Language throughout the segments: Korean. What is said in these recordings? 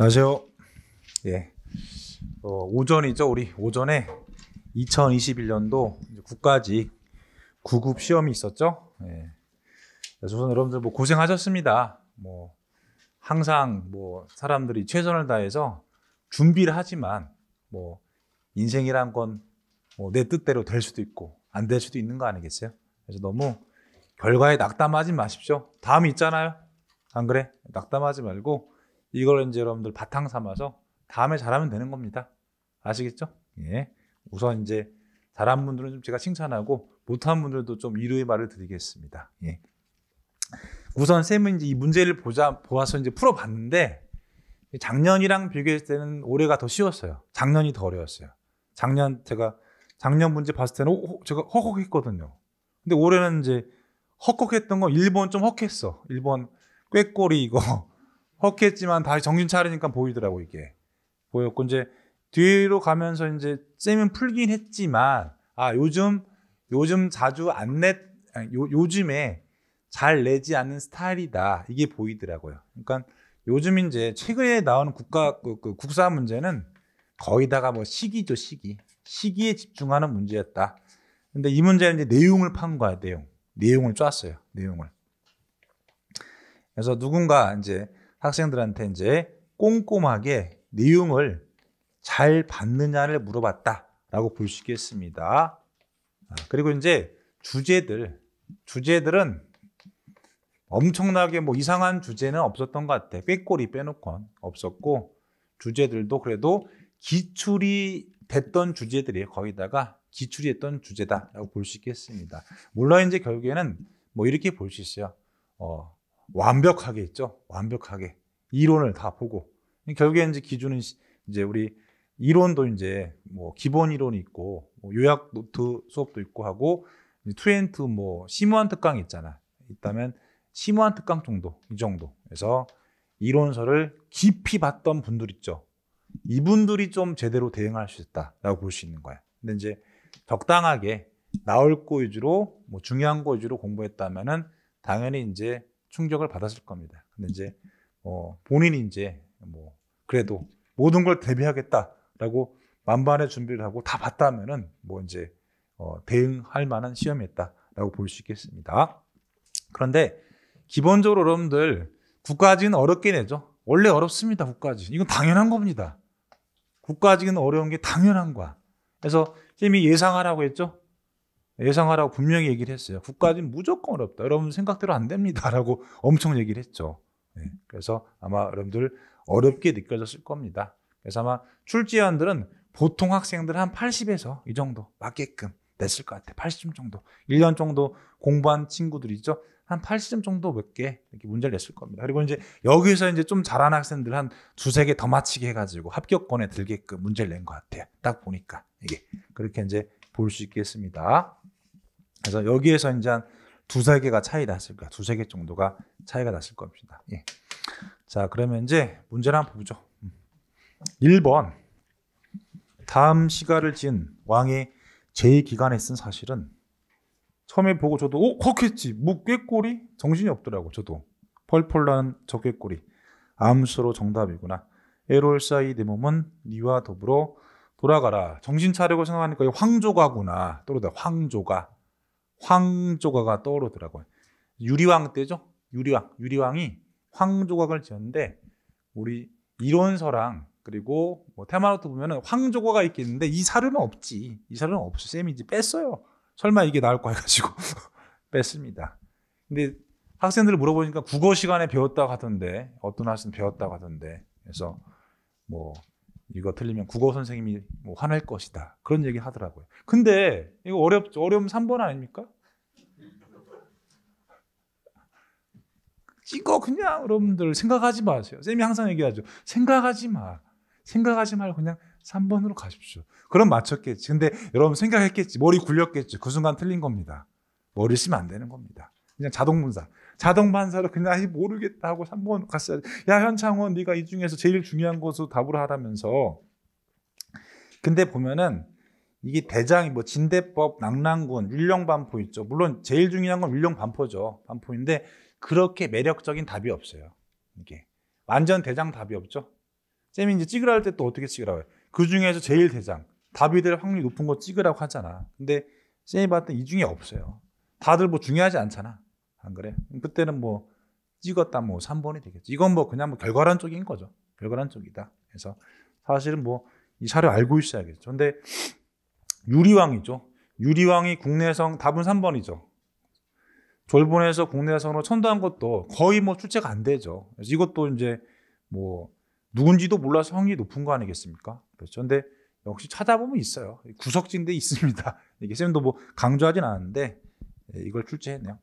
안녕하세요. 예. 어, 오전이죠, 우리. 오전에 2021년도 국가직 구급 시험이 있었죠. 예. 조선 여러분들 뭐 고생하셨습니다. 뭐 항상 뭐 사람들이 최선을 다해서 준비를 하지만 뭐 인생이란 건 뭐 내 뜻대로 될 수도 있고 안 될 수도 있는 거 아니겠어요? 그래서 너무 결과에 낙담하지 마십시오. 다음이 있잖아요. 안 그래? 낙담하지 말고 이걸 이제 여러분들 바탕 삼아서 다음에 잘하면 되는 겁니다. 아시겠죠? 예. 우선 이제 잘한 분들은 좀 제가 칭찬하고 못한 분들도 좀 위로의 말을 드리겠습니다. 예. 우선 쌤은 이제 이 문제를 보자 보아서 이제 풀어봤는데 작년이랑 비교했을 때는 올해가 더 쉬웠어요. 작년이 더 어려웠어요. 작년 제가 작년 문제 봤을 때는 오, 제가 헉헉했거든요. 근데 올해는 이제 헉헉했던 거 1번 좀 헉했어. 1번 꾀꼬리 이거 헉했지만 다시 정신 차리니까 보이더라고 이게 보였고 이제 뒤로 가면서 이제 쌤은 풀긴 했지만 아 요즘 요즘 자주 안 내 요즘에 잘 내지 않는 스타일이다 이게 보이더라고요. 그러니까 요즘 이제 최근에 나오는 국가 그, 그 국사 문제는 거의 다가 뭐 시기죠 시기 시기에 집중하는 문제였다. 근데 이 문제는 이제 내용을 판 거야 내용 내용을 짰어요 내용을. 그래서 누군가 이제 학생들한테 이제 꼼꼼하게 내용을 잘 받느냐를 물어봤다라고 볼 수 있겠습니다. 아, 그리고 이제 주제들, 주제들은 엄청나게 뭐 이상한 주제는 없었던 것 같아. 빼꼬리 빼놓건 없었고, 주제들도 그래도 기출이 됐던 주제들이 거의다가 기출이 했던 주제다라고 볼 수 있겠습니다. 물론 이제 결국에는 뭐 이렇게 볼 수 있어요. 어, 완벽하게 있죠. 완벽하게 이론을 다 보고 결국에 이제 기준은 이제 우리 이론도 이제 뭐 기본 이론이 있고 뭐 요약 노트 수업도 있고 하고 투엔트 뭐 심오한 특강 있잖아. 있다면 심오한 특강 정도 이 정도. 그래서 이론서를 깊이 봤던 분들 있죠. 이분들이 좀 제대로 대응할 수 있다라고 볼 수 있는 거야. 근데 이제 적당하게 나올 거 위주로 뭐 중요한 거 위주로 공부했다면은 당연히 이제 충격을 받았을 겁니다. 근데 이제 어, 본인이 이제 뭐 그래도 모든 걸 대비하겠다라고 만반의 준비를 하고 다 봤다면은 뭐 이제 어, 대응할 만한 시험이었다라고 볼 수 있겠습니다. 그런데 기본적으로 여러분들 국가직은 어렵게 내죠. 원래 어렵습니다. 국가직 이건 당연한 겁니다. 국가직은 어려운 게 당연한 거야. 그래서 이미 예상하라고 했죠. 예상하라고 분명히 얘기를 했어요. 국가는 무조건 어렵다. 여러분 생각대로 안 됩니다라고 엄청 얘기를 했죠. 네. 그래서 아마 여러분들 어렵게 느껴졌을 겁니다. 그래서 아마 출제위원들은 보통 학생들 한 80에서 이 정도 맞게끔 냈을 것 같아요. 80점 정도. 1년 정도 공부한 친구들이죠. 한 80점 정도 몇 개 이렇게 문제를 냈을 겁니다. 그리고 이제 여기서 이제 좀 잘하는 학생들 한 두세 개 더 맞히게 해가지고 합격권에 들게끔 문제를 낸 것 같아요. 딱 보니까 이게 그렇게 이제 볼 수 있겠습니다. 그래서 여기에서 이제 두 세 개가 차이 났을 거야. 두세 개 정도가 차이가 났을 겁니다. 예. 자, 그러면 이제 문제를 한번 보죠. 1번. 음. 다음 시가를 지은 왕의 제2기간에 쓴 사실은 처음에 보고 저도 어, 그렇겠지. 묵개꼬리 뭐 정신이 없더라고, 저도. 펄펄나는 저 꾀꼬리. 암수로 정답이구나. 에롤사이 내 몸은 니와 더불어 돌아가라. 정신 차리고 생각하니까 황조가구나. 또르다 황조가. 황조각가 떠오르더라고요. 유리왕 때죠? 유리왕. 유리왕이 황조각을 지었는데 우리 이론서랑 그리고 뭐 테마노트 보면은 황조각가 있겠는데 이 사료는 없지. 이 사료는 없어. 쌤이 이제 뺐어요. 설마 이게 나올 거 해가지고 뺐습니다. 근데 학생들 물어보니까 국어 시간에 배웠다고 하던데 어떤 학생 배웠다고 하던데 그래서 뭐 이거 틀리면 국어 선생님이 뭐 화낼 것이다. 그런 얘기 하더라고요. 근데 이거 어렵 어려움 3번 아닙니까? 이거 그냥 여러분들 생각하지 마세요. 선생님이 항상 얘기하죠. 생각하지 마. 생각하지 말고 그냥 3번으로 가십시오. 그럼 맞췄겠지. 근데 여러분 생각했겠지. 머리 굴렸겠지. 그 순간 틀린 겁니다. 머리 쓰면 안 되는 겁니다. 그냥 자동분사. 자동 반사로 그냥 모르겠다 하고 3번 갔어요. 야 현창원 네가 이 중에서 제일 중요한 것으로 답을 하라면서 근데 보면은 이게 대장이 뭐 진대법, 낙랑군, 율령반포 있죠. 물론 제일 중요한 건 율령반포죠. 반포인데 그렇게 매력적인 답이 없어요. 이게 완전 대장 답이 없죠. 쌤이 이제 찍으라 할 때 또 어떻게 찍으라고 해요? 그 중에서 제일 대장 답이 될 확률이 높은 거 찍으라고 하잖아. 근데 쌤이 봤더니 이 중에 없어요. 다들 뭐 중요하지 않잖아. 안그래 그때는 뭐 찍었다 뭐 3번이 되겠지 이건 뭐 그냥 뭐 결과란 쪽인 거죠. 결과란 쪽이다. 그래서 사실은 뭐 이 사료 알고 있어야겠죠. 근데 유리왕이죠. 유리왕이 국내성 답은 3번이죠. 졸본에서 국내성으로 천도한 것도 거의 뭐 출제가 안 되죠. 그래서 이것도 이제 뭐 누군지도 몰라서 확이 높은 거 아니겠습니까? 그렇죠. 근데 역시 찾아보면 있어요. 구석진데 있습니다. 이게 쌤도 뭐 강조하진 않았는데 예, 이걸 출제했네요.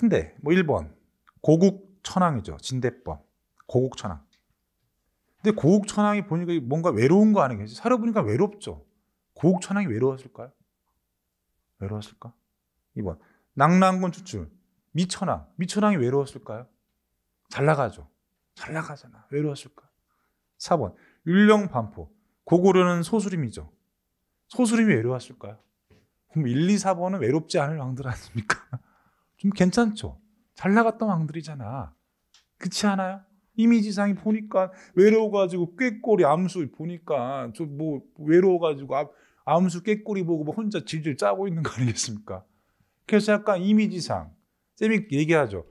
뭐 근데 뭐 1번 고국천황이죠. 진대법. 고국천황. 근데 고국천황이 보니까 뭔가 외로운 거 아니겠지? 살아보니까 외롭죠. 고국천황이 외로웠을까요? 외로웠을까? 2번 낙랑군 추출. 미천황. 미천황이 외로웠을까요? 잘 나가죠. 잘 나가잖아. 외로웠을까? 4번 율령반포. 고구려는 소수림이죠. 소수림이 외로웠을까요? 그럼 1, 2, 4번은 외롭지 않을 왕들 아닙니까? 좀 괜찮죠? 잘 나갔던 왕들이잖아. 그렇지 않아요? 이미지상이 보니까 외로워가지고 꾀꼬리 암수 보니까 저 뭐 외로워가지고 암, 수 꾀꼬리 보고 뭐 혼자 질질 짜고 있는 거 아니겠습니까? 그래서 약간 이미지상 쌤이 얘기하죠.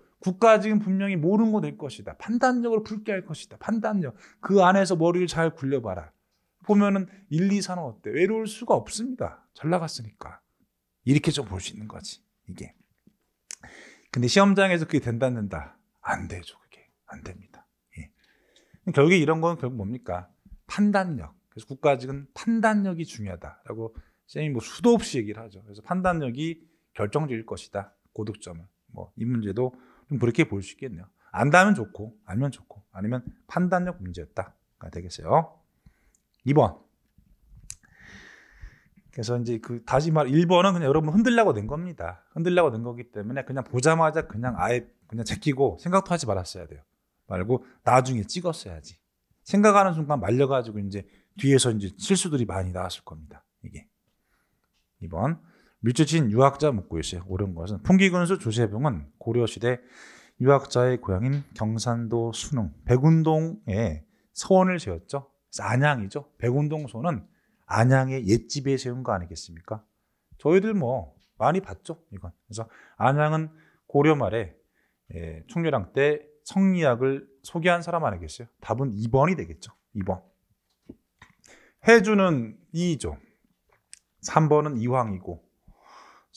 국가 지금 분명히 모르는 거 될 것이다. 판단력을 붉게 할 것이다. 판단력. 그 안에서 머리를 잘 굴려봐라. 보면은 1, 2, 3은 어때? 외로울 수가 없습니다. 잘 나갔으니까. 이렇게 좀 볼 수 있는 거지, 이게. 근데 시험장에서 그게 된다, 안 된다? 안 되죠, 그게. 안 됩니다. 예. 결국에 이런 건 결국 뭡니까? 판단력. 그래서 국가직은 판단력이 중요하다라고 쌤이 뭐 수도 없이 얘기를 하죠. 그래서 판단력이 결정적일 것이다. 고득점은. 뭐, 이 문제도 좀 그렇게 볼 수 있겠네요. 안다면 좋고, 알면 좋고, 아니면 판단력 문제였다 되겠어요. 2번. 그래서 이제 그 다시 말 1번은 그냥 여러분 흔들려고 낸 겁니다. 흔들려고 낸 거기 때문에 그냥 보자마자 그냥 아예 그냥 제끼고 생각도 하지 말았어야 돼요. 말고 나중에 찍었어야지. 생각하는 순간 말려가지고 이제 뒤에서 이제 실수들이 많이 나왔을 겁니다. 이게. 2번. 밀주친 유학자 묻고 있어요. 옳은 것은 풍기군수 조세봉은 고려시대 유학자의 고향인 경산도 순흥 백운동에 서원을 세웠죠 안양이죠. 백운동 소는 안양의 옛집에 세운 거 아니겠습니까? 저희들 뭐 많이 봤죠, 이건. 그래서 안양은 고려 말에 예, 총려랑 때 성리학을 소개한 사람 아니겠어요? 답은 2번이 되겠죠. 2번. 해주는 이죠. 3번은 이황이고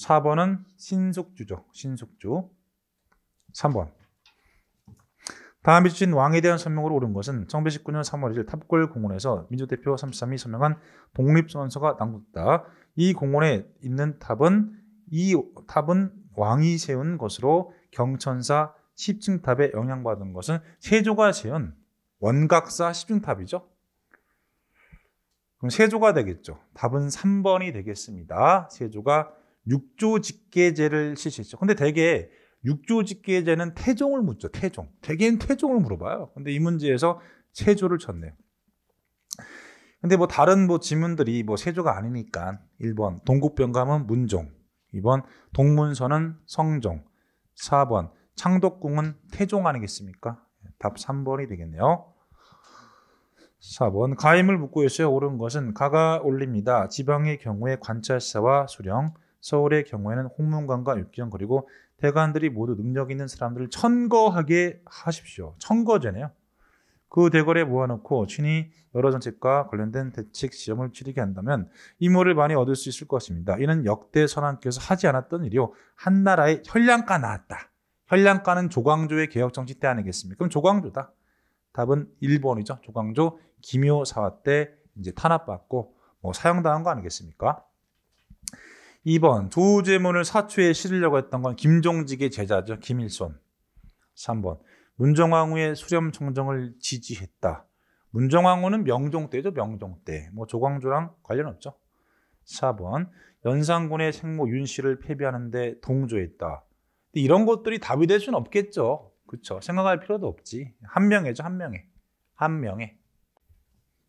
4번은 신숙주죠. 신숙주. 3번. 다음에 주신 왕에 대한 설명으로 오른 것은 1919년 3월 1일 탑골 공원에서 민주대표 33이 서명한 독립선언서가 낭독됐다. 이 공원에 있는 탑은 이 탑은 왕이 세운 것으로 경천사 10층 탑에 영향받은 것은 세조가 세운 원각사 10층 탑이죠. 그럼 세조가 되겠죠. 답은 3번이 되겠습니다. 세조가 6조 직계제를 실시했죠. 근데 대개 육조 직계제는 태종을 묻죠. 태종. 대개는 태종을 물어봐요. 근데 이 문제에서 세조를 쳤네요. 근데 뭐 다른 뭐 지문들이 뭐 세조가 아니니까 1번 동국병감은 문종, 2번 동문서는 성종, 4번 창덕궁은 태종 아니겠습니까? 예, 답 3번이 되겠네요. 4번 가임을 묻고 있어요. 옳은 것은 가가 올립니다. 지방의 경우에 관찰사와 수령, 서울의 경우에는 홍문관과 육경 그리고 대관들이 모두 능력 있는 사람들을 천거하게 하십시오. 천거제네요. 그 대궐에 모아놓고 친히 여러 정책과 관련된 대책 시험을 치르게 한다면 임무를 많이 얻을 수 있을 것입니다. 이는 역대 선왕께서 하지 않았던 일이요. 한나라의 현량가 나왔다. 현량가는 조광조의 개혁정치 때 아니겠습니까? 그럼 조광조다. 답은 1번이죠. 조광조, 김효사화 때 이제 탄압받고 뭐 사형당한 거 아니겠습니까? 2번 도제문을 사초에 실으려고 했던 건 김종직의 제자죠. 김일손. 3번 문정왕후의 수렴청정을 지지했다. 문정왕후는 명종 때죠. 명종 때. 뭐 조광조랑 관련 없죠. 4번 연산군의 생모 윤씨를 패배하는데 동조했다. 이런 것들이 답이 될 수는 없겠죠. 그렇죠. 생각할 필요도 없지. 한 명이죠. 한 명에. 한 명에.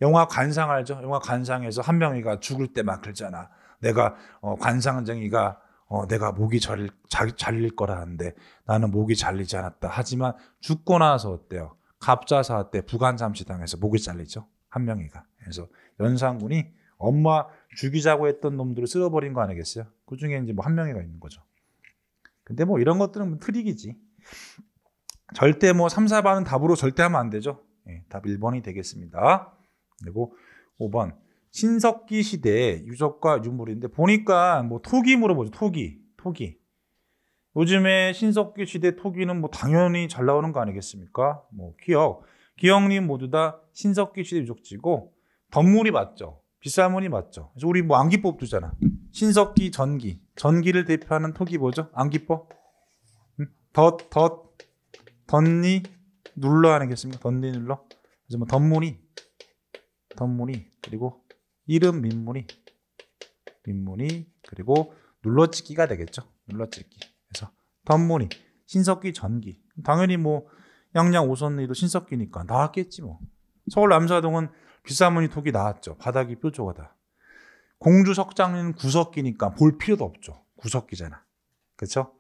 영화 관상 알죠? 영화 관상에서 한 명이가 죽을 때막 그러잖아. 내가 어, 관상쟁이가 어, 내가 목이 잘릴, 잘릴 거라 하는데 나는 목이 잘리지 않았다. 하지만 죽고 나서 어때요? 갑자사 때부간잠시 당해서 목이 잘리죠. 한 명이가. 그래서 연산군이 엄마 죽이자고 했던 놈들을 쓸어버린 거 아니겠어요? 그 중에 이제 뭐 한 명이가 있는 거죠. 근데 뭐 이런 것들은 뭐 트릭이지. 절대 뭐 3, 4번은 답으로 절대 하면 안 되죠. 예, 답 1번이 되겠습니다. 그리고 5번. 신석기 시대 유적과 유물인데 보니까 뭐 토기 물어보죠. 토기, 토기. 요즘에 신석기 시대 토기는 뭐 당연히 잘 나오는 거 아니겠습니까? 뭐 기억, 기억님 모두 다 신석기 시대 유적지고 덤물이 맞죠. 비싼 물이 맞죠. 그래서 우리 뭐 안기법 두잖아. 신석기 전기, 전기를 대표하는 토기 뭐죠? 안기법? 덧, 덧, 덧니, 눌러 아니겠습니까? 덧니 눌러. 그래뭐 덧무늬, 덧무늬 그리고 이름 민무늬 민무늬 그리고 눌러찍기가 되겠죠. 눌러찍기. 그래서 덤무늬 신석기 전기. 당연히 뭐 양양 오선이도 신석기니까 나왔겠지 뭐. 서울 남사동은 비싸무늬 톡이 나왔죠. 바닥이 뾰족하다. 공주 석장은 구석기니까 볼 필요도 없죠. 구석기잖아. 그렇죠?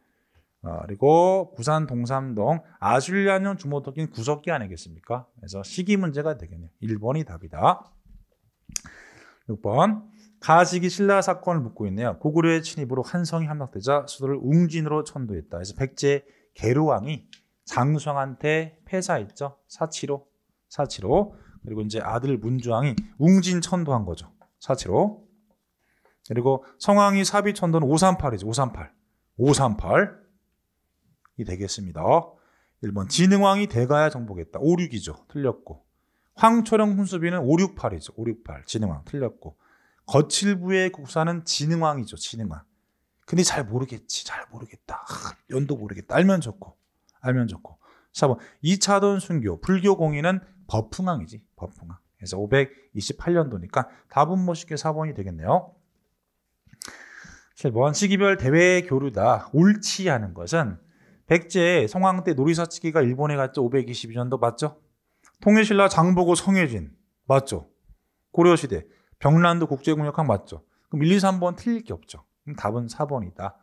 어, 그리고 부산 동삼동 아슐리안형 주모토기는 구석기 아니겠습니까? 그래서 시기 문제가 되겠네요. 1번이 답이다. 6번 가식이 신라 사건을 묻고 있네요. 고구려의 침입으로 한성이 함락되자 수도를 웅진으로 천도했다. 그래서 백제 계로왕이 장수왕한테 패사했죠 사치로 사치로 그리고 이제 아들 문주왕이 웅진 천도한 거죠. 사치로 그리고 성왕이 사비 천도는 538이죠. 538 538이 되겠습니다. 1번 진흥왕이 대가야 정복했다. 56이죠. 틀렸고 황초령 훈수비는 568이죠. 568. 진흥왕. 틀렸고. 거칠부의 국사는 진흥왕이죠. 진흥왕. 근데 잘 모르겠지. 잘 모르겠다. 아, 연도 모르겠다. 알면 좋고. 알면 좋고. 4번. 2차돈 뭐, 순교. 불교 공인은 법흥왕이지. 법흥왕. 그래서 528년도니까 답은 멋있게 뭐 4번이 되겠네요. 7번. 뭐, 시기별 대외 교류다. 옳지 하는 것은 백제 성황 때 놀이사치기가 일본에 갔죠. 522년도 맞죠? 통일신라 장보고 성혜진 맞죠? 고려시대 병란도 국제공역학 맞죠? 그럼 1, 2, 3번 틀릴 게 없죠. 그럼 답은 4번이다.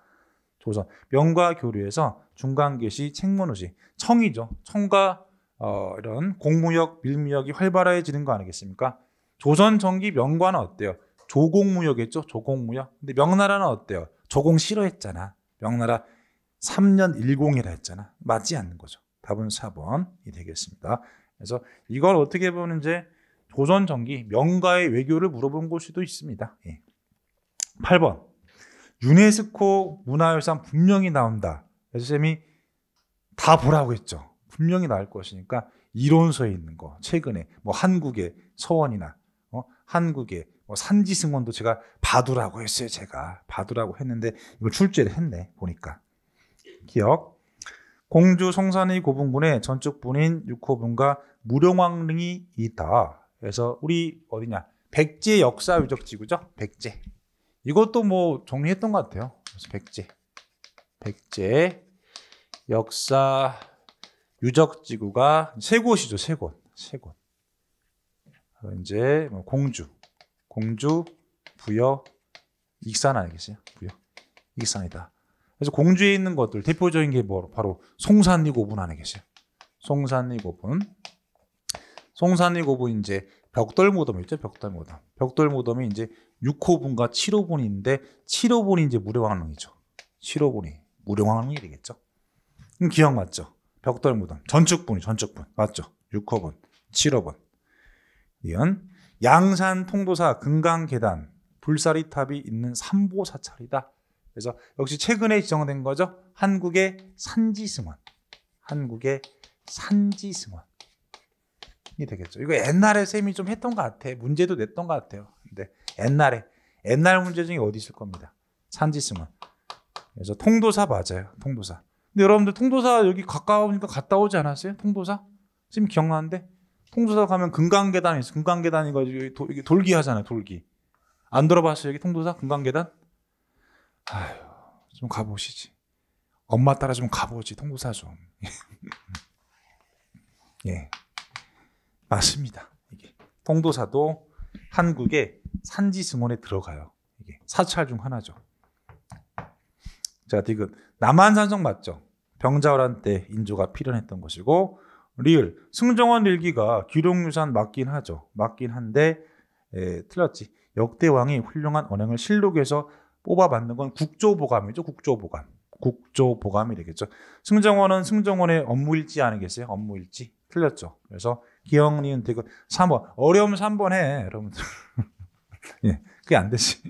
조선 명과 교류에서 중간계시 책문우지 청이죠. 청과 어, 이런 공무역 밀무역이 활발해지는 거 아니겠습니까? 조선 전기 명과는 어때요? 조공무역이죠 조공무역. 근데 명나라는 어때요? 조공 싫어했잖아. 명나라 3년 10이라 했잖아. 맞지 않는 거죠. 답은 4번이 되겠습니다. 그래서 이걸 어떻게 보면 이제 조선 전기, 명가의 외교를 물어본 곳이도 있습니다. 예. 8번. 유네스코 문화유산 분명히 나온다. 그래서 쌤이 다 보라고 했죠. 분명히 나올 것이니까 이론서에 있는 거, 최근에 뭐 한국의 서원이나 어? 한국의 뭐 산지 승원도 제가 봐두라고 했어요. 제가 봐두라고 했는데 이걸 출제를 했네 보니까 기억. 공주 성산의 고분군에 전축분인 육호분과 무룡왕릉이 있다. 그래서 우리 어디냐? 백제 역사 유적 지구죠? 백제. 이것도 뭐 정리했던 것 같아요. 그래서 백제. 백제 역사 유적 지구가 세 곳이죠. 세 곳. 세 곳. 이제 뭐 공주. 공주 부여 익산 아니겠어요? 부여 익산이다. 그래서 공주에 있는 것들 대표적인 게 뭐, 바로 송산리 고분 안에 계세요. 송산리 고분. 송산리 고분 이제 벽돌 무덤 있죠. 벽돌 무덤 벽돌 무덤이 이제 6호분과 7호분인데 7호분이 이제 무령왕릉이죠. 7호분이 무령왕릉이 되겠죠. 음, 기억 맞죠? 벽돌 무덤. 전축분이 전축분. 맞죠? 6호분, 7호분. 이건 양산 통도사 금강 계단 불사리 탑이 있는 삼보 사찰이다. 그래서 역시 최근에 지정된 거죠. 한국의 산지 승원. 한국의 산지 승원이 되겠죠. 이거 옛날에 쌤이 좀 했던 것 같아. 문제도 냈던 것 같아요. 근데 옛날에 옛날 문제 중에 어디 있을 겁니다. 산지 승원. 그래서 통도사 맞아요. 통도사. 근데 여러분들 통도사 여기 가까우니까 갔다 오지 않았어요? 통도사? 지금 기억나는데? 통도사 가면 금강계단이 있어. 금강계단이 가지고 돌기 하잖아요. 돌기. 안 들어봤어요? 여기 통도사 금강계단? 아휴, 좀 가보시지. 엄마 따라 좀 가보지, 통구사 좀. 예. 맞습니다. 이게. 통도사도 한국의 산지 승원에 들어가요. 이게 사찰 중 하나죠. 자, 지금 남한산성 맞죠? 병자호란 때 인조가 필연했던 것이고 리을 승정원 일기가 기룡유산 맞긴 하죠. 맞긴 한데 에, 예, 틀렸지. 역대 왕이 훌륭한 언행을 실록에서 뽑아받는 건 국조보감이죠. 국조보감. 국조보감이 되겠죠. 승정원은 승정원의 업무일지 아니겠어요? 업무일지. 틀렸죠. 그래서 기억, 님은 대그 3번. 어려움 3번 해, 여러분들. 예, 그게 안 되지.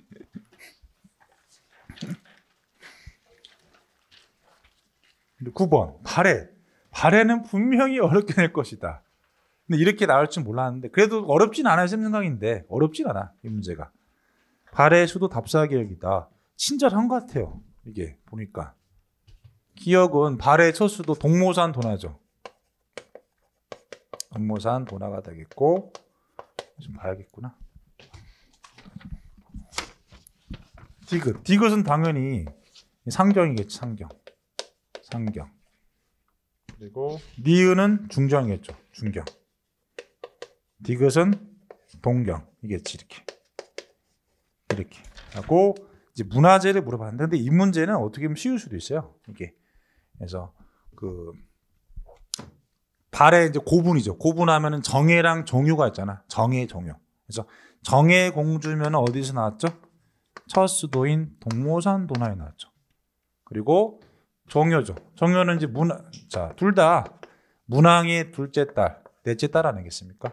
근데 9번. 발해. 발해는 분명히 어렵게 될 것이다. 근데 이렇게 나올 줄 몰랐는데, 그래도 어렵진 않아요, 생각인데. 어렵진 않아, 이 문제가. 발해에서도 답사계약이다. 친절한 것 같아요. 이게 보니까. 기억은 발해 첫 수도 동모산 도나죠. 동모산 도나가 되겠고 좀 봐야겠구나. 디귿. 디귿은 당연히 상경이겠죠. 상경. 상경. 그리고 니은은 중경이겠죠. 중경. 디귿은 동경이겠지 이렇게. 이렇게 하고 이제 문화재를 물어봤는데 근데 이 문제는 어떻게 보면 쉬울 수도 있어요. 이게 그래서 그 발의 이제 고분이죠. 고분하면은 정해랑 종유가 있잖아. 정해 종유. 그래서 정해 공주면 어디서 나왔죠? 첫 수도인 동모산 도나에 나왔죠. 그리고 종효죠. 종효는 이제 문 자, 둘 다 문왕의 둘째 딸, 넷째 딸 아니겠습니까?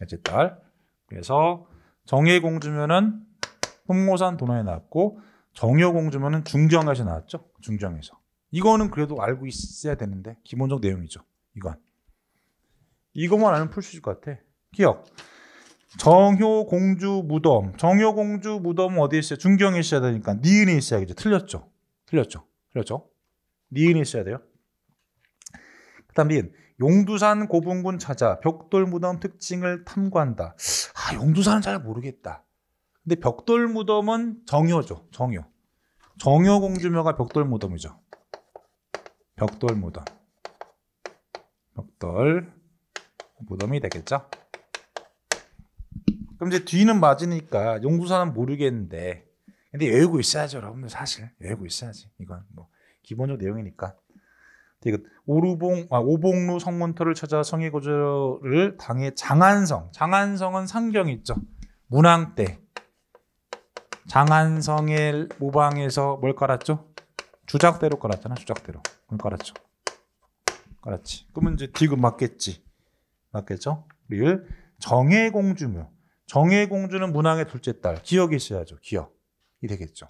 넷째 딸. 그래서 정해 공주면은 흥모산 도나에 나왔고 정여공주면은 중경에서 나왔죠. 중경에서. 이거는 그래도 알고 있어야 되는데 기본적 내용이죠. 이건. 이것만 알면 풀 수 있을 것 같아. 기억. 정효공주 무덤. 정효공주 무덤 어디에 있어야 중경에 있어야 되니까 니은에 있어야겠죠. 틀렸죠. 틀렸죠. 틀렸죠. 니은에 있어야 돼요. 그 다음 니은. 용두산 고분군 찾아 벽돌 무덤 특징을 탐구한다. 아, 용두산은 잘 모르겠다. 근데 벽돌 무덤은 정효죠. 정효. 정효 공주묘가 벽돌 무덤이죠. 벽돌 무덤. 벽돌 무덤이 되겠죠. 그럼 이제 뒤는 맞으니까 용두사는 모르겠는데 근데 외우고 있어야죠, 여러분들 사실 외우고 있어야지. 이건 뭐 기본적 내용이니까. 이거 오르봉 아, 오봉루 성문터를 찾아 성의 고조를 당해 장안성. 장안성은 상경 있죠. 문왕 때 장한성의 모방에서 뭘 깔았죠? 주작대로 깔았잖아. 주작대로. 그럼 깔았죠. 깔았지. 그러면 이제 디귿 그 맞겠지. 맞겠죠? 1. 정혜공주묘. 정혜공주는 문왕의 둘째 딸. 기억이 있어야죠. 기억이 되겠죠.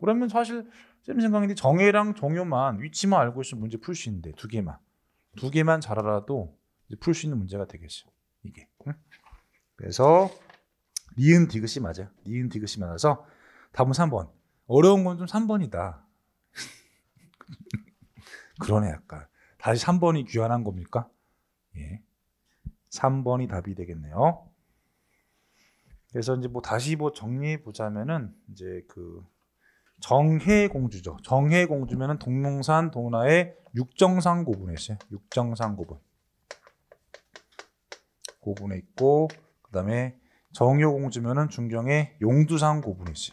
그러면 사실 쌤 생각인데 정혜랑 정효만 위치만 알고 있으면 문제 풀 수 있는데 두 개만. 두 개만 잘 알아도 풀 수 있는 문제가 되겠어요. 이게. 그래서 니은 디귿이 맞아요. 니은 디귿이 맞아서 답은 3번. 어려운 건 좀 3번이다. 그러네 약간. 다시 3번이 귀환한 겁니까? 예. 3번이 답이 되겠네요. 그래서 이제 뭐 다시 뭐 정리해 보자면은 이제 그 정해 공주죠. 정해 공주면은 동룡산 동나의 육정상 고분에 있어요. 육정상 고분. 고분에 있고 그다음에 정효공주면은 중경에 용두산 고분이지.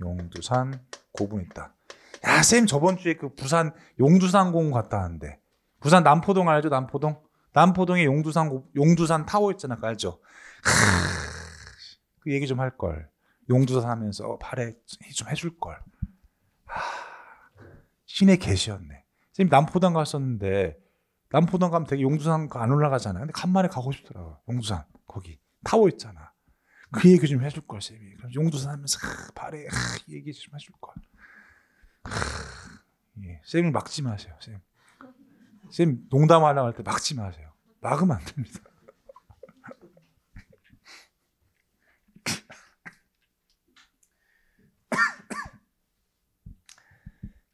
용두산 고분 있다. 야, 쌤 저번 주에 그 부산 용두산 공원 갔다 왔는데. 부산 남포동 알죠? 남포동? 남포동에 용두산 고, 용두산 타워 있잖아. 알죠? 그 얘기 좀 할 걸. 용두산 하면서 어, 발에 좀 해줄 걸. 하, 신의 계시였네. 쌤 남포동 갔었는데 남포동 가면 되게 용두산 안올라가잖아 근데 간만에 가고 싶더라고. 용두산 거기. 타워있잖아. 그 얘기 좀 해줄 걸, 쌤이. 그럼 용두산 하면서, 아, 발에, 얘기 좀 해줄 걸. 아, 예. 쌤을 막지 마세요, 쌤. 쌤, 농담하려고 할 때 막지 마세요. 막으면 안 됩니다.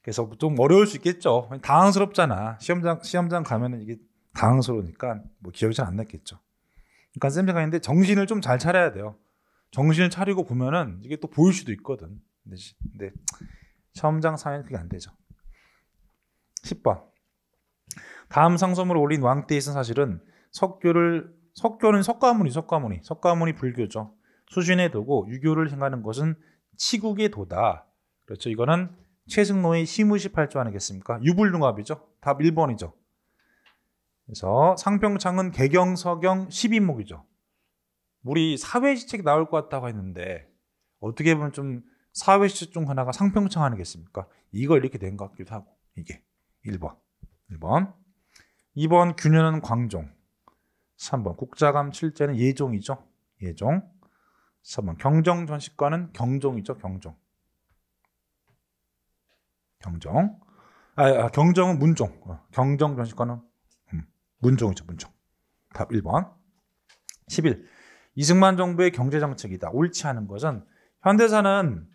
그래서 좀 어려울 수 있겠죠. 당황스럽잖아. 시험장, 시험장 가면은 이게 당황스러우니까 뭐 기억이 잘안 났겠죠. 그러니까 쌤생각는데 정신을 좀 잘 차려야 돼요. 정신을 차리고 보면은 이게 또 보일 수도 있거든. 근데, 근데 첨장 사연 그게 안 되죠. 10번. 다음 상소문을 올린 왕때에 있은 사실은 석교를 석교는 석가모니 석가모니 석가모니 불교죠. 수준에두고 유교를 행하는 것은 치국의 도다. 그렇죠. 이거는 최승로의 시무시 팔조 아니겠습니까? 유불능합이죠. 답 1번이죠. 그래서 상평창은 개경, 서경, 1 2목이죠 우리 사회시책 나올 것 같다고 했는데 어떻게 보면 좀 사회시책 중 하나가 상평창 아니겠습니까? 이걸 이렇게 된 것 같기도 하고 이게 1번 1번 2번 균현은 광종 3번 국자감 7제는 예종이죠. 예종 3번 경정 전시과는 경종이죠. 경종 경정 아, 아 경정은 문종 어, 경정 전시과는 문종이죠, 문종. 답 1번. 11. 이승만 정부의 경제 정책이다. 옳지 않은 것은 현대사는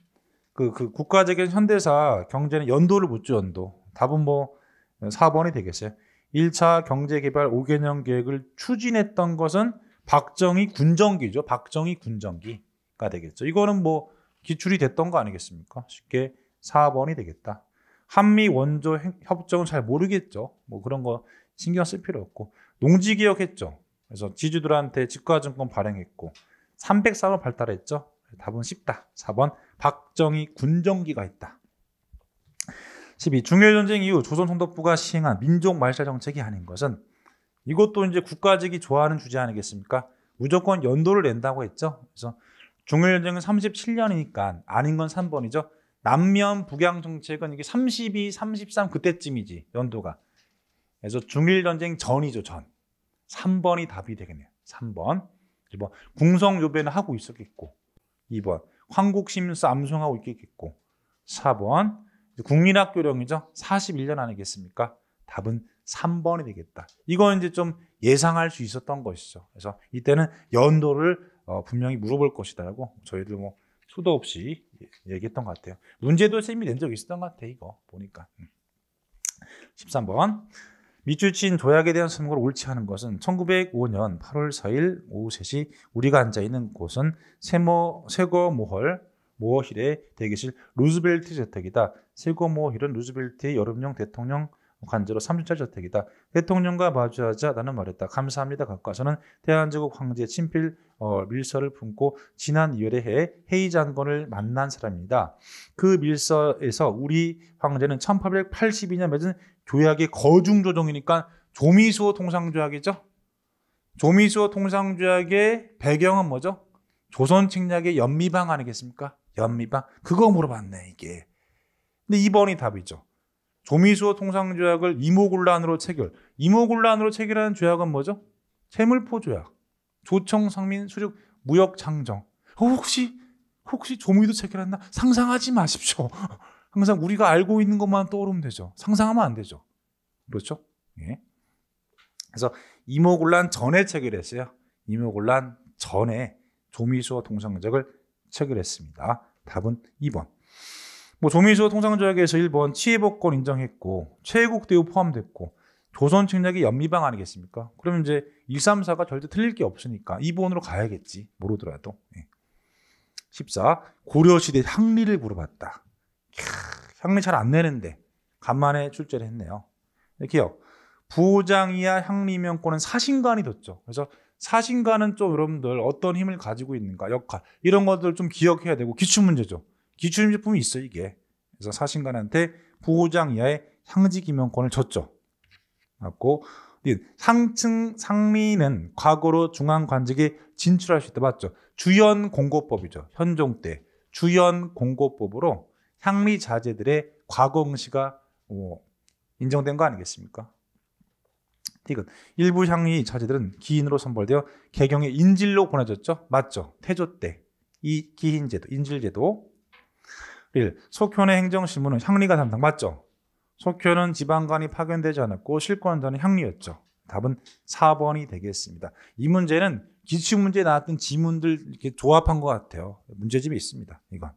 그, 그 국가적인 현대사 경제는 연도를 묻죠, 연도. 답은 뭐 4번이 되겠어요. 1차 경제개발 5개년 계획을 추진했던 것은 박정희 군정기죠. 박정희 군정기가 되겠죠. 이거는 뭐 기출이 됐던 거 아니겠습니까? 쉽게 4번이 되겠다. 한미 원조 협정은 잘 모르겠죠. 뭐 그런 거 신경 쓸 필요 없고 농지 개혁했죠. 그래서 지주들한테 직과증권 발행했고 304번 발달했죠. 답은 쉽다. 4번 박정희 군정기가 있다. 12. 중일전쟁 이후 조선 총독부가 시행한 민족 말살 정책이 아닌 것은 이것도 이제 국가직이 좋아하는 주제 아니겠습니까? 무조건 연도를 낸다고 했죠. 그래서 중일전쟁은 37년이니까 아닌 건 3번이죠. 남면 북양 정책은 이게 32, 33 그때쯤이지 연도가. 그래서 중일전쟁 전이죠, 전. 3번이 답이 되겠네요. 3번. 1번. 궁성요배는 하고 있었겠고. 2번. 황국심사 암송하고 있겠고. 4번. 국민학교령이죠. 41년 아니겠습니까? 답은 3번이 되겠다. 이건 이제 좀 예상할 수 있었던 것이죠. 그래서 이때는 연도를 어, 분명히 물어볼 것이다라고 저희들 뭐 수도 없이 얘기했던 것 같아요. 문제도 쌤이 낸 적이 있었던 것 같아요. 이거 보니까. 13번. 음. 밑줄친 도약에 대한 선거을 옳지 않은 것은 1905년 8월 4일 오후 3시 우리가 앉아 있는 곳은 세모, 세거모홀 모어힐의 대기실 루즈벨트 저택이다. 세거모어힐은 루즈벨트의 여름용 대통령 관제로 3주차 저택이다. 대통령과 마주하자 나는 말했다. 감사합니다. 각과서는 대한제국 황제 친필 어, 밀서를 품고 지난 2월에 해 헤이 장관을 만난 사람입니다. 그 밀서에서 우리 황제는 1882년 맺은 조약이 거중조정이니까 조미수호 통상조약이죠. 조미수호 통상조약의 배경은 뭐죠? 조선 측략의 연미방 아니겠습니까? 연미방. 그거 물어봤네, 이게. 근데 2번이 답이죠. 조미수호 통상조약을 이모군란으로 체결. 이모군란으로 체결하는 조약은 뭐죠? 채물포 조약. 조청, 상민, 수륙, 무역, 창정. 어, 혹시, 혹시 조미도 체결한다? 상상하지 마십시오. 항상 우리가 알고 있는 것만 떠오르면 되죠. 상상하면 안 되죠. 그렇죠? 예. 그래서 이모곤란 전에 체결했어요. 이모곤란 전에 조미수와 통상조약을 체결했습니다. 답은 2번. 뭐 조미수와 통상조약에서 1번 치해복권 인정했고 최애국 대우 포함됐고 조선 침략이 연미방 아니겠습니까? 그러면 이제 134가 절대 틀릴 게 없으니까 2번으로 가야겠지. 모르더라도. 14. 예. 고려시대 향리를 물어봤다. 향리 잘 안 내는데 간만에 출제를 했네요. 이렇게요. 부장 호 이하 향리명권은 사신관이 뒀죠. 그래서 사신관은 좀 여러분들 어떤 힘을 가지고 있는가, 역할 이런 것들 좀 기억해야 되고 기출 문제죠. 기출 문제품이 있어 요 이게. 그래서 사신관한테 부장 호 이하의 향지기명권을 줬죠. 맞고 상층 상리는 과거로 중앙 관직에 진출할 수 있다 맞죠? 주연 공고법이죠. 현종 때 주연 공고법으로 향리 자재들의 과거 응시가 어, 인정된 거 아니겠습니까? 이건 일부 향리 자재들은 기인으로 선발되어 개경의 인질로 보내졌죠. 맞죠? 태조 때 이 기인제도, 인질제도. 1. 속현의 행정신문은 향리가 담당 맞죠? 속현은 지방관이 파견되지 않았고 실권자는 향리였죠. 답은 4번이 되겠습니다. 이 문제는 기출문제에 나왔던 지문들 이렇게 조합한 것 같아요. 문제집에 있습니다. 이건.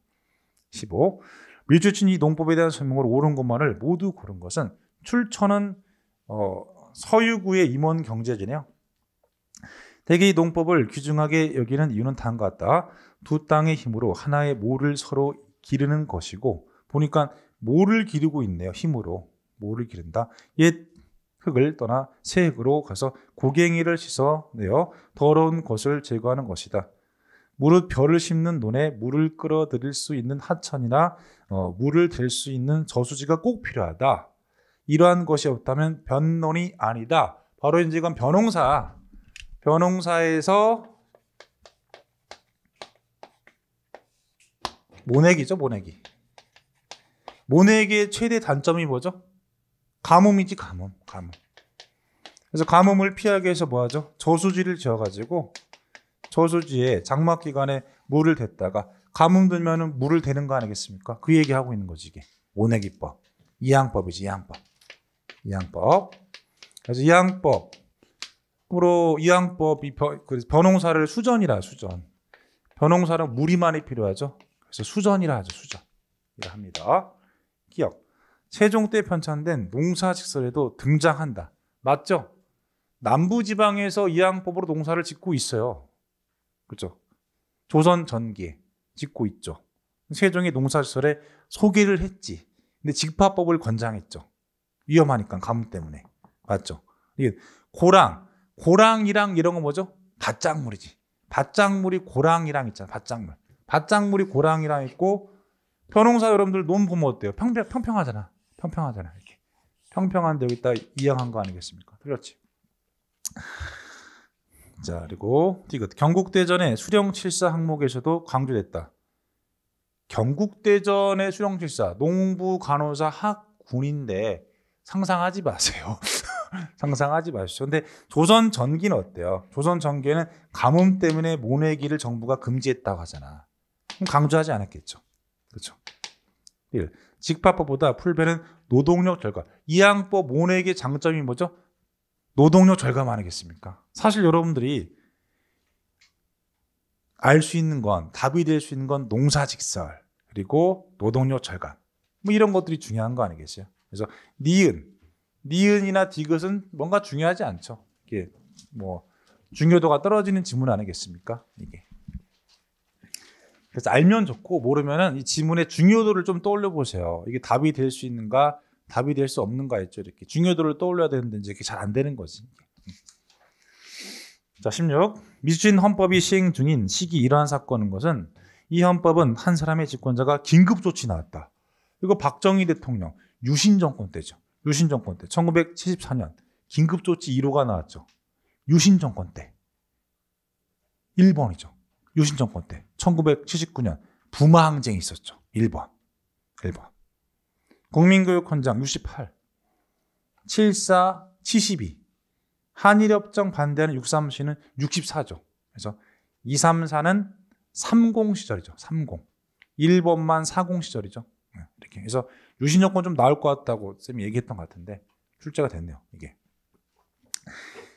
15. 밀주친 이 농법에 대한 설명으로 옳은 것만을 모두 고른 것은 출처는 어, 서유구의 임원 경제지네요. 대개 이 농법을 귀중하게 여기는 이유는 다음과 같다. 두 땅의 힘으로 하나의 모를 서로 기르는 것이고 보니까 모를 기르고 있네요. 힘으로 모를 기른다. 옛 흙을 떠나 새 흙으로 가서 고갱이를 씻어내어 더러운 것을 제거하는 것이다. 무릇 벼를 심는 논에 물을 끌어들일 수 있는 하천이나 어, 물을 댈 수 있는 저수지가 꼭 필요하다. 이러한 것이 없다면 변론이 아니다. 바로 이제 이건 변홍사. 변홍사에서 모내기죠, 모내기. 모내기의 최대 단점이 뭐죠? 가뭄이지, 가뭄, 가뭄. 그래서 가뭄을 피하기 위해서 뭐 하죠? 저수지를 지어가지고 저수지에 장막 기간에 물을 댔다가 가뭄 들면 물을 대는 거 아니겠습니까? 그 얘기하고 있는 거지, 이게. 오내기법. 이항법이지, 이항법. 이항법. 그래서 이항법으로, 이항법이 변홍사를 그 수전이라, 수전. 변홍사는 물이 많이 필요하죠. 그래서 수전이라 하죠, 수전이라 합니다. 기억. 세종 때 편찬된 농사직설에도 등장한다. 맞죠? 남부지방에서 이항법으로 농사를 짓고 있어요. 그렇죠? 조선 전기에. 짓고 있죠. 세종의 농사시설에 소개를 했지. 근데 직파법을 권장했죠. 위험하니까 가뭄 때문에. 맞죠? 이게 고랑, 고랑이랑 이런 거 뭐죠? 밭작물이지. 밭작물이 고랑이랑 있잖아. 밭작물. 밭작물이 고랑이랑 있고 변농사 여러분들 논 보면 어때요? 평평, 평평하잖아. 평평하잖아. 이렇게. 평평한데 여기다 이양한 거 아니겠습니까? 그렇지. 자 그리고 띠긋 경국대전의 수령칠사 항목에서도 강조됐다. 경국대전의 수령칠사 농부 간호사 학 군인데 상상하지 마세요. 상상하지 마시죠. 근데 조선 전기는 어때요? 조선 전기에는 가뭄 때문에 모내기를 정부가 금지했다고 하잖아. 그럼 강조하지 않았겠죠. 그렇죠. 1. 직파법보다 풀배는 노동력 절감. 이항법 모내기의 장점이 뭐죠? 노동력 절감 아니겠습니까? 사실 여러분들이 알 수 있는 건, 답이 될 수 있는 건 농사 직설, 그리고 노동력 절감. 뭐 이런 것들이 중요한 거 아니겠어요? 그래서 니은, 니은이나 디귿은 뭔가 중요하지 않죠. 이게 뭐 중요도가 떨어지는 지문 아니겠습니까? 이게. 그래서 알면 좋고 모르면은 이 지문의 중요도를 좀 떠올려 보세요. 이게 답이 될 수 있는가 답이 될 수없는가했죠 이렇게 중요도를 떠올려야 되는데 이제 잘안 되는 거지. 자, 16. 미주진 헌법이 시행 중인 시기 이러한 사건인 것은 이 헌법은 한 사람의 집권자가 긴급 조치 나왔다. 이거 박정희 대통령 유신 정권 때죠. 유신 정권 때 1974년 긴급 조치 1호가 나왔죠. 유신 정권 때 1번이죠. 유신 정권 때 1979년 부마 항쟁이 있었죠. 1번. 1번. 국민교육 헌장 68, 74, 72, 한일협정 반대하는 634는 64죠. 그래서 234는 30 시절이죠. 30. 1번만 40 시절이죠. 네, 이렇게. 그래서 유신여권좀 나올 것 같다고 쌤이 얘기했던 것 같은데 출제가 됐네요. 이게.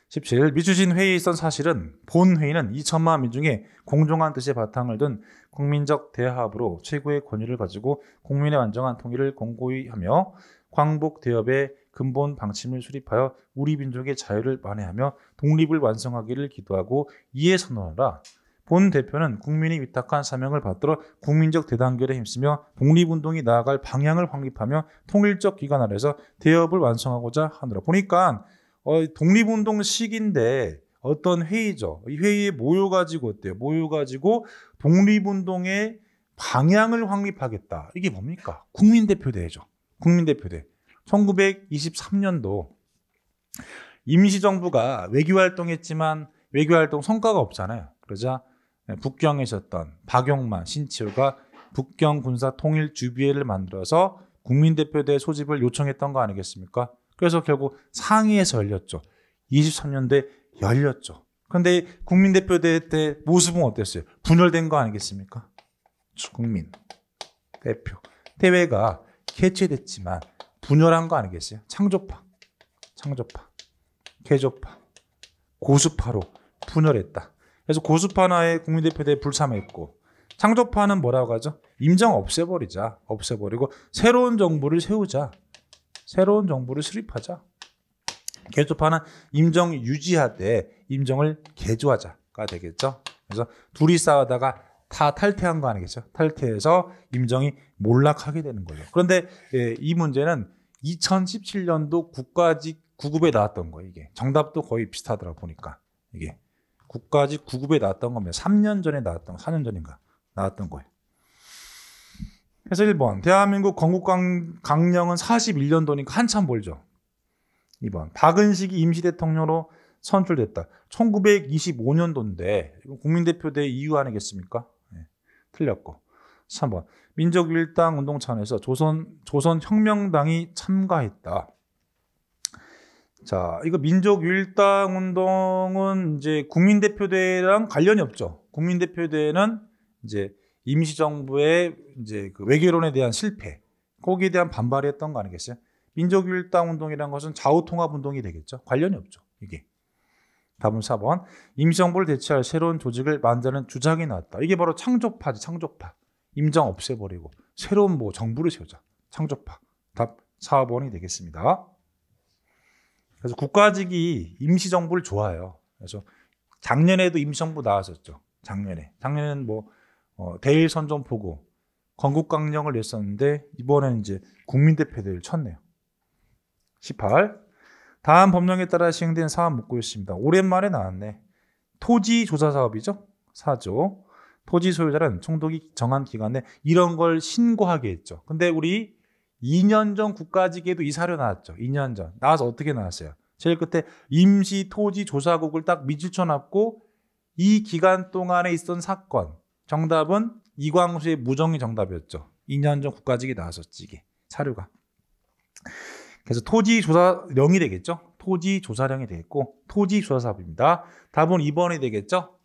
17. 미주진 회의에 있던 사실은 본 회의는 2천만 민중의 공정한 뜻의 바탕을 둔 국민적 대합으로 최고의 권위를 가지고 국민의 완전한 통일을 공고히 하며 광복 대협의 근본 방침을 수립하여 우리 민족의 자유를 만회하며 독립을 완성하기를 기도하고 이에 선언하라. 본 대표는 국민이 위탁한 사명을 받들어 국민적 대단결에 힘쓰며 독립운동이 나아갈 방향을 확립하며 통일적 기관 아래서 대협을 완성하고자 하느라 보니까 어, 독립운동 시기인데 어떤 회의죠. 이 회의에 모여가지고 어때요? 모여가지고 독립운동의 방향을 확립하겠다. 이게 뭡니까? 국민대표대회죠. 국민대표대. 1923년도 임시정부가 외교활동했지만 외교활동 성과가 없잖아요. 그러자 북경에 있었던 박영만 신치호가 북경 군사 통일 주비회를 만들어서 국민대표대 회 소집을 요청했던 거 아니겠습니까? 그래서 결국 상의에서 열렸죠. 2 3년대 열렸죠. 그런데 국민대표대회 때 모습은 어땠어요? 분열된 거 아니겠습니까? 국민 대표 대회가 개최됐지만 분열한 거 아니겠어요? 창조파, 창조파, 개조파, 고수파로 분열했다. 그래서 고수파나의 국민대표대회 불참했고 창조파는 뭐라고 하죠? 임정 없애버리자, 없애버리고 새로운 정부를 세우자. 새로운 정부를 수립하자. 개조파는 임정 유지하되 임정을 개조하자가 되겠죠. 그래서 둘이 싸우다가 다 탈퇴한 거 아니겠죠? 탈퇴해서 임정이 몰락하게 되는 거죠. 그런데 예, 이 문제는 2017년도 국가직 구급에 나왔던 거예요. 이게 정답도 거의 비슷하더라 보니까 이게 국가직 구급에 나왔던 겁니다. 3년 전에 나왔던 거, 4년 전인가 나왔던 거예요. 그래서 1번 대한민국 건국 강령은 41년도니까 한참 벌죠. 2번 박은식이 임시대통령으로 선출됐다. 1925년도인데 국민대표대 이유 아니겠습니까? 네, 틀렸고. 3번 민족일당 운동 찬에서 조선 조선 혁명당이 참가했다. 자, 이거 민족일당 운동은 이제 국민대표대랑 관련이 없죠. 국민대표대는 이제 임시정부의 이제 그 외교론에 대한 실패, 거기에 대한 반발이 했던 거 아니겠어요? 민족일당 운동이라는 것은 좌우통합 운동이 되겠죠. 관련이 없죠. 이게. 답은 4번. 임시정부를 대체할 새로운 조직을 만드는 주장이 나왔다. 이게 바로 창조파지, 창조파. 임정 없애버리고 새로운 뭐 정부를 세우자. 창조파. 답 4번이 되겠습니다. 그래서 국가직이 임시정부를 좋아해요. 그래서 작년에도 임시정부 나왔었죠. 작년에. 작년에는 뭐 어, 대일 선전 포고 건국 강령을 냈었는데 이번에는 이제 국민 대표들를 쳤네요. 18. 다음 법령에 따라 시행된 사업 묻고있습니다 오랜만에 나왔네. 토지 조사 사업이죠. 사조. 토지 소유자는 총독이 정한 기간에 이런 걸 신고하게 했죠. 근데 우리 2년 전 국가직에도 이 사료 나왔죠. 2년 전. 나와서 어떻게 나왔어요? 제일 끝에 임시 토지 조사국을 딱 미줄쳐 놨고 이 기간 동안에 있었던 사건, 정답은 이광수의 무정이 정답이었죠. 2년 전 국가직이 나왔었지 사료가. 그래서 토지 조사령이 되겠죠. 토지 조사령이 되겠고 토지 조사사업입니다. 답은 2번이 되겠죠.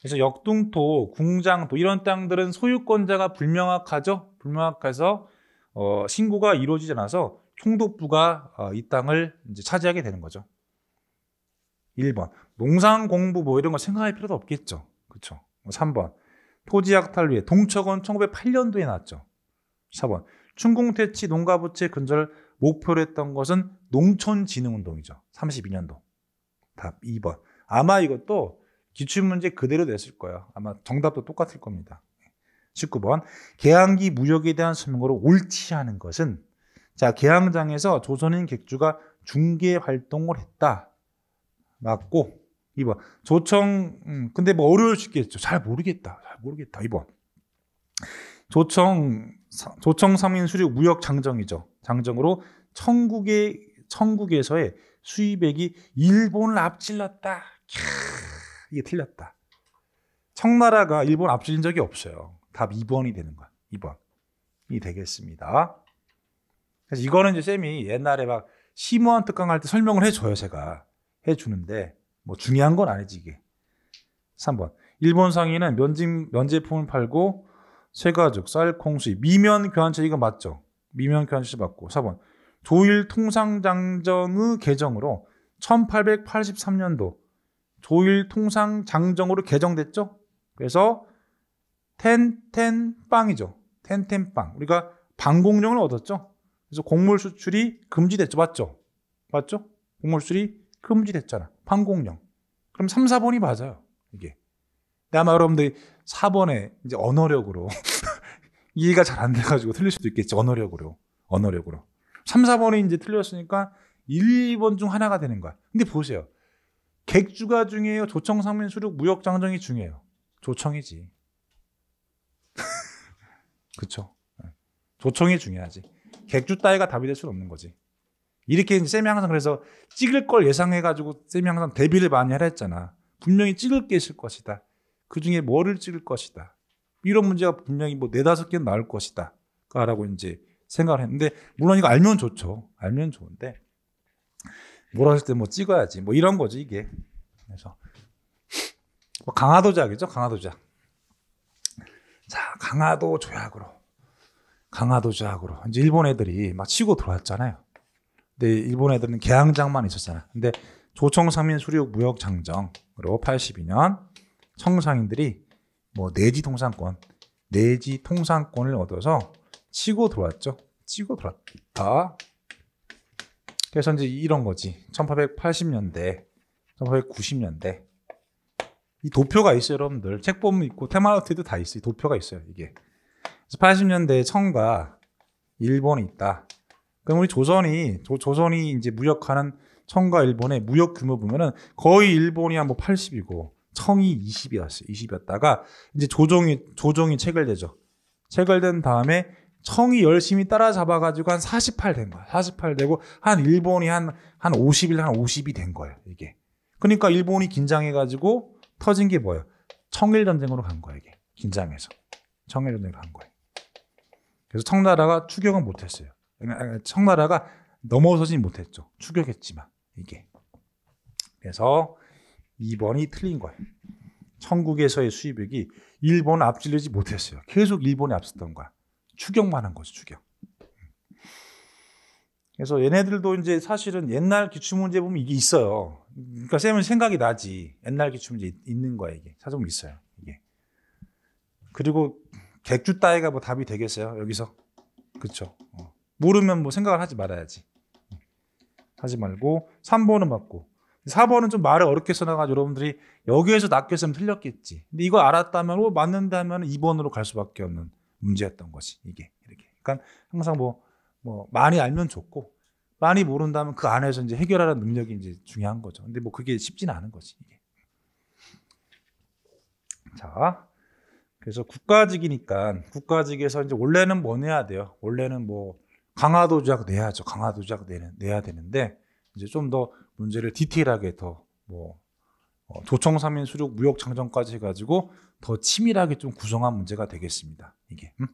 그래서 역동토, 궁장토 이런 땅들은 소유권자가 불명확하죠. 불명확해서 어, 신고가 이루어지지 않아서 총독부가 어, 이 땅을 이제 차지하게 되는 거죠. 1번 농상 공부 뭐 이런 거 생각할 필요도 없겠죠. 그렇죠. 3번 뭐 토지약탈 위해 동척은 1908년도에 났죠 4번 충공퇴치 농가부채 근절 목표로 했던 것은 농촌진흥운동이죠. 32년도. 답 2번. 아마 이것도 기출문제 그대로 냈을 거예요. 아마 정답도 똑같을 겁니다. 19번. 개항기 무역에 대한 설명으로 옳지 않은 것은 자, 개항장에서 조선인 객주가 중개 활동을 했다. 맞고 2번. 조청 음, 근데 뭐 어려울 수 있겠죠. 잘 모르겠다. 모르겠 다이번 조청 조청 3인 수륙 무역 장정이죠. 장정으로 천국의천국에서의 수입액이 일본을 앞질렀다. 캬, 이게 틀렸다. 청나라가 일본 앞질린 적이 없어요. 답 2번이 되는 거야. 2번이 되겠습니다. 그래서 이거는 이제 쌤이 옛날에 막 심오한 특강 할때 설명을 해줘요, 제가. 해주는데, 뭐 중요한 건 아니지, 이게. 3번. 일본 상인은 면진, 면제품을 팔고 새가죽, 쌀, 콩수, 미면 교환체 이거 맞죠? 미면 교환체 맞고 4번 조일 통상장정의 개정으로 1883년도 조일 통상장정으로 개정됐죠? 그래서 텐텐빵이죠. 텐텐빵. 우리가 방공령을 얻었죠. 그래서 곡물 수출이 금지됐죠. 맞죠? 맞죠? 곡물 수출이 금지됐잖아. 방공령. 그럼 3, 4번이 맞아요. 이게. 근데 아마 여러분들이 4번에 이제 언어력으로 이해가 잘 안 돼가지고 틀릴 수도 있겠죠 언어력으로. 언어력으로. 3, 4번이 이제 틀렸으니까 1, 2번 중 하나가 되는 거야. 근데 보세요. 객주가 중요해요. 조청, 상민, 수륙, 무역, 장정이 중요해요. 조청이지. 그쵸. 예. 조청이 중요하지. 객주 따위가 답이 될 수는 없는 거지. 이렇게 이제 쌤이 항상 그래서 찍을 걸 예상해가지고 쌤이 항상 대비를 많이 하라 했잖아. 분명히 찍을 게 있을 것이다. 그 중에 뭐를 찍을 것이다. 이런 문제가 분명히 뭐 네다섯 개 나올 것이다. 라고 이제 생각을 했는데, 물론 이거 알면 좋죠. 알면 좋은데, 뭐라 했을 때 뭐 찍어야지. 뭐 이런 거지, 이게. 그래서, 뭐 강화도작이죠, 강화도작. 자, 강화도 조약으로. 강화도 조약으로. 이제 일본 애들이 막 치고 들어왔잖아요. 근데 일본 애들은 개항장만 있었잖아. 근데 조청 상민 수륙 무역 장정으로 82년 청상인들이 뭐 내지 통상권, 내지 통상권을 얻어서 치고 들어왔죠. 치고 들어왔다. 그래서 이제 이런 거지. 1880년대, 1890년대. 이 도표가 있어요, 여러분들. 책 보면 있고, 테마노트도 에다 있어요. 도표가 있어요, 이게. 그래서 80년대에 청과 일본이 있다. 그럼 우리 조선이, 조, 조선이 이제 무역하는 청과 일본의 무역 규모 보면은 거의 일본이 한 뭐 80이고, 청이 20이었어요. 20이었다가 이제 조정이 조정이 체결되죠. 체결된 다음에 청이 열심히 따라잡아 가지고 한 48 된 거야. 48 되고 한 일본이 한 한 50일 한 50이 된 거예요, 이게. 그러니까 일본이 긴장해 가지고 터진 게 뭐예요? 청일 전쟁으로 간 거예요, 이게. 긴장해서. 청일 전쟁으로 간 거예요. 그래서 청나라가 추격은 못 했어요. 청나라가 넘어서진 못했죠. 추격했지만 이게. 그래서 2번이 틀린 거예요. 천국에서의 수입액이 일본 앞질리지 못했어요. 계속 일본에 앞섰던 거야. 추격만 한 거죠, 추격. 그래서 얘네들도 이제 사실은 옛날 기출문제 보면 이게 있어요. 그러니까 쌤은 생각이 나지. 옛날 기출문제 있는 거야, 이게. 사정 있어요, 이게. 그리고 객주 따위가 뭐 답이 되겠어요, 여기서? 그쵸. 어. 모르면 뭐 생각을 하지 말아야지. 하지 말고, 3번은 맞고, 4번은 좀 말을 어렵게 써놔가지고 여러분들이 여기에서 낮게 쓰면 틀렸겠지. 근데 이거 알았다면, 어, 맞는다면 2번으로 갈 수밖에 없는 문제였던 거지. 이게, 이렇게. 그러니까 항상 뭐, 뭐, 많이 알면 좋고, 많이 모른다면 그 안에서 이제 해결하는 능력이 이제 중요한 거죠. 근데 뭐 그게 쉽지는 않은 거지. 이게. 자. 그래서 국가직이니까 국가직에서 이제 원래는 뭐 내야 돼요? 원래는 뭐강화도 조약 내야죠. 강화도 조약 내야 되는데 이제 좀더 문제를 디테일하게 더뭐 어, 도청 3인 수륙 무역 장정까지 해가지고 더 치밀하게 좀 구성한 문제가 되겠습니다. 이게. 음?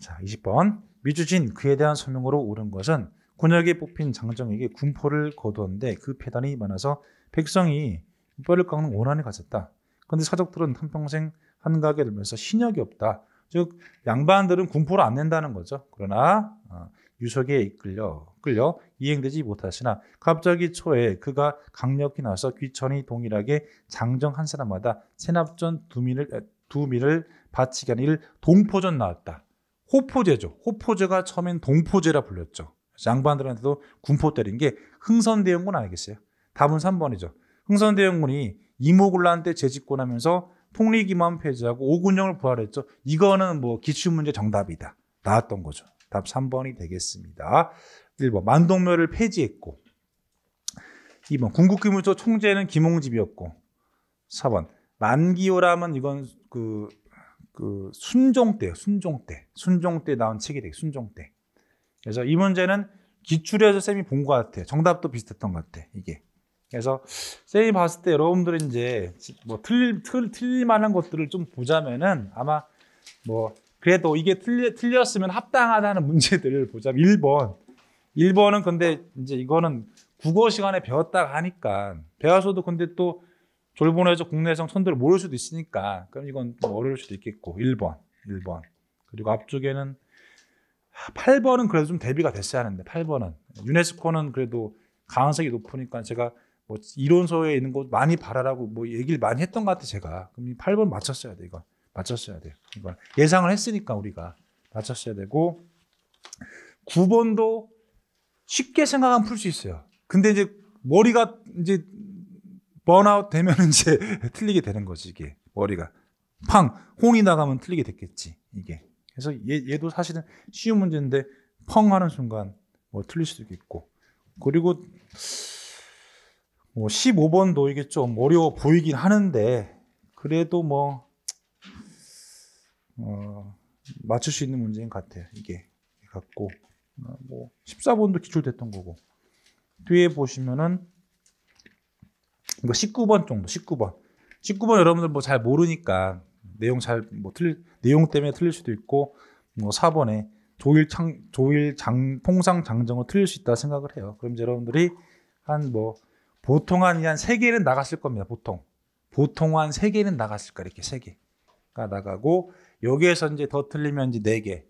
자, 20번. 미주진 그에 대한 설명으로 옳은 것은 군역에 뽑힌 장정에게 군포를 거두었는데 그 폐단이 많아서 백성이 뼈를 깎는 원한을 가졌다. 그런데 사적들은 한평생 한가하게 들면서 신역이 없다. 즉 양반들은 군포를 안 낸다는 거죠. 그러나 어, 유석에 이끌려 끌려 이행되지 못하시나 갑자기 초에 그가 강력히 나서 귀천이 동일하게 장정 한 사람마다 세납전 두 밀을 두 밀을 바치게 하는 동포전 나왔다. 호포제죠. 호포제가 처음엔 동포제라 불렸죠. 양반들한테도 군포 때린 게 흥선대원군 아니겠어요? 답은 3번이죠. 흥선대원군이 이모군란 때 재집권하면서 통리기만 폐지하고 오군영을 부활했죠. 이거는 뭐 기출 문제 정답이다. 나왔던 거죠. 답 3번이 되겠습니다. 1번 만동묘를 폐지했고 2번 군국기무처 총재는 김홍집이었고 4번 만기호라면 이건 그, 그 순종 때요 순종 때 순종 때 나온 책이 되게 순종 때 그래서 이 문제는 기출에서 쌤이 본 것 같아요 정답도 비슷했던 것 같아 이게 그래서 쌤이 봤을 때여러분들은 이제 뭐 틀릴 틀, 틀릴만한 것들을 좀 보자면은 아마 뭐 그래도 이게 틀리, 틀렸으면 합당하다는 문제들을 보자면 1번 1번은 근데 이제 이거는 국어 시간에 배웠다 하니까 배워서도 근데 또졸본에서 국내성 천들을 모를 수도 있으니까 그럼 이건 좀 어려울 수도 있겠고 1번 1번 그리고 앞쪽에는 8번은 그래도 좀 대비가 됐어야 하는데 8번은 유네스코는 그래도 가능성이 높으니까 제가 뭐 이론서에 있는 거 많이 바라라고 뭐 얘기를 많이 했던 것 같아 제가 그럼 8번 맞췄어야 돼이거 맞췄어야 돼이거 예상을 했으니까 우리가 맞췄어야 되고 9번도 쉽게 생각하면 풀 수 있어요. 근데 이제 머리가 이제 번아웃 되면 이제 틀리게 되는 거지 이게 머리가 팡 홍이 나가면 틀리게 됐겠지 이게. 그래서 얘, 도 사실은 쉬운 문제인데 펑 하는 순간 뭐 틀릴 수도 있고 그리고 뭐 15번도 이게 좀 어려워 보이긴 하는데 그래도 뭐 어, 맞출 수 있는 문제인 것 같아요 이게 갖고 어, 뭐 14번도 기출됐던 거고 뒤에 보시면은 뭐 19번 정도 19번 19번 여러분들 뭐 잘 모르니까 내용 잘 뭐 틀릴 내용 때문에 틀릴 수도 있고 뭐 4번에 조일 창 조일 장 통상 장정을 틀릴 수 있다 생각을 해요. 그럼 여러분들이 한 뭐 보통 한한세 개는 나갔을 겁니다. 보통 보통 한 세 개는 나갔을 거 이렇게 세 개가 나가고 여기에서 이제 더 틀리면 이제 네 개,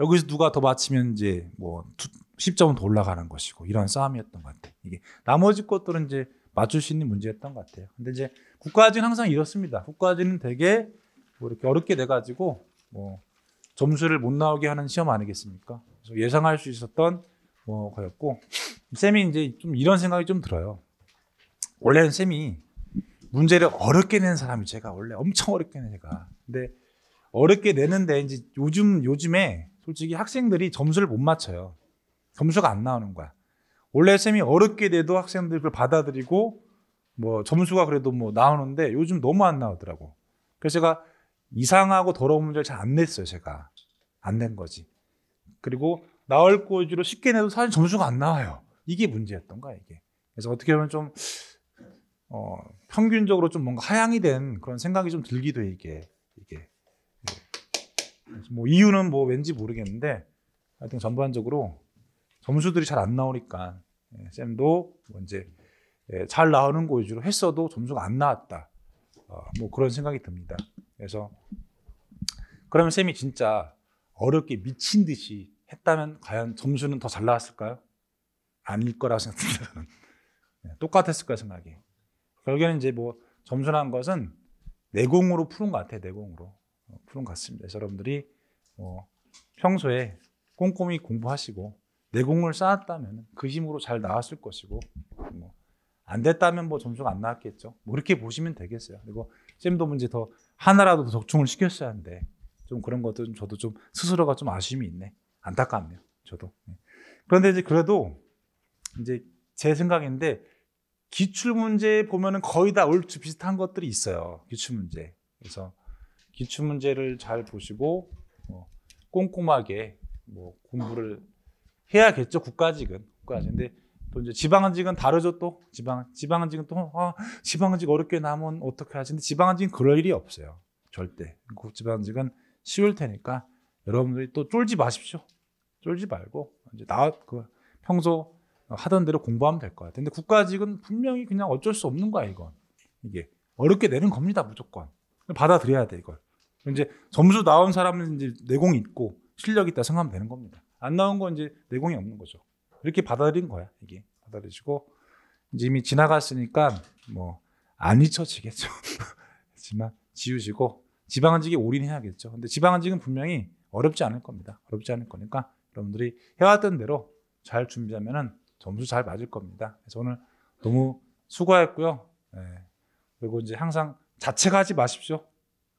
여기서 누가 더 맞히면 이제 뭐 10점 은더 올라가는 것이고 이런 싸움이었던 것 같아요. 이게 나머지 것들은 이제 맞출 수 있는 문제였던 것 같아요. 근데 이제 국가지는 항상 이렇습니다. 국가지는 되게 뭐 이렇게 어렵게 돼 가지고 뭐 점수를 못 나오게 하는 시험 아니겠습니까? 그래서 예상할 수 있었던 뭐 거였고 쌤이 이제 좀 이런 생각이 좀 들어요. 원래는 쌤이 문제를 어렵게 낸 사람이 제가 원래 엄청 어렵게 내가. 근데 어렵게 내는데 이제 요즘 요즘에 솔직히 학생들이 점수를 못 맞춰요. 점수가 안 나오는 거야. 원래 쌤이 어렵게 돼도 학생들 그걸 받아들이고 뭐 점수가 그래도 뭐 나오는데 요즘 너무 안 나오더라고. 그래서 제가 이상하고 더러운 문제를 잘 안 냈어요, 제가. 안 낸 거지. 그리고 나올 거위로 쉽게 내도 사실 점수가 안 나와요. 이게 문제였던 거야, 이게. 그래서 어떻게 보면 좀, 어, 평균적으로 좀 뭔가 하향이 된 그런 생각이 좀 들기도 해, 이게. 이게. 뭐 이유는 뭐 왠지 모르겠는데 하여튼 전반적으로 점수들이 잘 안 나오니까 예, 쌤도 뭐 이제 예, 잘 나오는 거 위주로 했어도 점수가 안 나왔다. 어, 뭐 그런 생각이 듭니다. 그래서 그러면 쌤이 진짜 어렵게 미친 듯이 했다면 과연 점수는 더 잘 나왔을까요? 아닐 거라고 생각합니다. 예, 똑같았을 거라 생각이. 결국에는 이제 뭐 점수라는 것은 내공으로 푸는 것 같아요. 내공으로. 어, 그런 것 같습니다. 여러분들이 뭐 평소에 꼼꼼히 공부하시고 내공을 쌓았다면 그 힘으로 잘 나왔을 것이고 뭐안 됐다면 뭐 점수가 안 나왔겠죠. 뭐 이렇게 보시면 되겠어요. 그리고 쌤도 문제 더 하나라도 더 적중을 시켰어야 하는데 좀 그런 것들은 저도 좀 스스로가 좀 아쉬움이 있네. 안타깝네요. 저도. 네. 그런데 이제 그래도 이제 제 생각인데 기출 문제 보면은 거의 다 얼추 비슷한 것들이 있어요. 기출 문제. 그래서 기출 문제를 잘 보시고 어, 꼼꼼하게 뭐 공부를 해야겠죠 국가직은 국가직. 근데 또 이제 지방직은 다르죠 또 지방 지방직은 또 아, 지방직 어렵게 남면 어떻게 하시는데 지방직은 그럴 일이 없어요 절대. 지방직은 쉬울 테니까 여러분들이 또 쫄지 마십시오. 쫄지 말고 이제 나 그 평소 하던 대로 공부하면 될 것 같아요. 근데 국가직은 분명히 그냥 어쩔 수 없는 거야 이건 이게 어렵게 내는 겁니다 무조건. 받아들여야 돼 이걸. 이제 점수 나온 사람은 이제 내공이 있고 실력 있다 생각하면 되는 겁니다. 안 나온 건 이제 내공이 없는 거죠. 이렇게 받아들인 거야 이게 받아들이고 이제 이미 지나갔으니까 뭐안 잊혀지겠죠. 하지만 지우시고 지방한직에 올인해야겠죠. 근데 지방한직은 분명히 어렵지 않을 겁니다. 어렵지 않을 거니까 여러분들이 해왔던 대로 잘준비하면 점수 잘 맞을 겁니다. 그래서 오늘 너무 수고했고요. 네. 예. 그리고 이제 항상 자책하지 마십시오.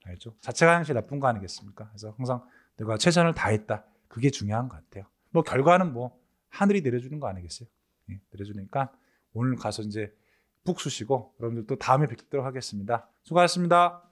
알죠? 자책하는 게 나쁜 거 아니겠습니까? 그래서 항상 내가 최선을 다했다. 그게 중요한 것 같아요. 뭐 결과는 뭐 하늘이 내려주는 거 아니겠어요? 예, 내려주니까 오늘 가서 이제 푹 쑤시고 여러분들 또 다음에 뵙도록 하겠습니다. 수고하셨습니다.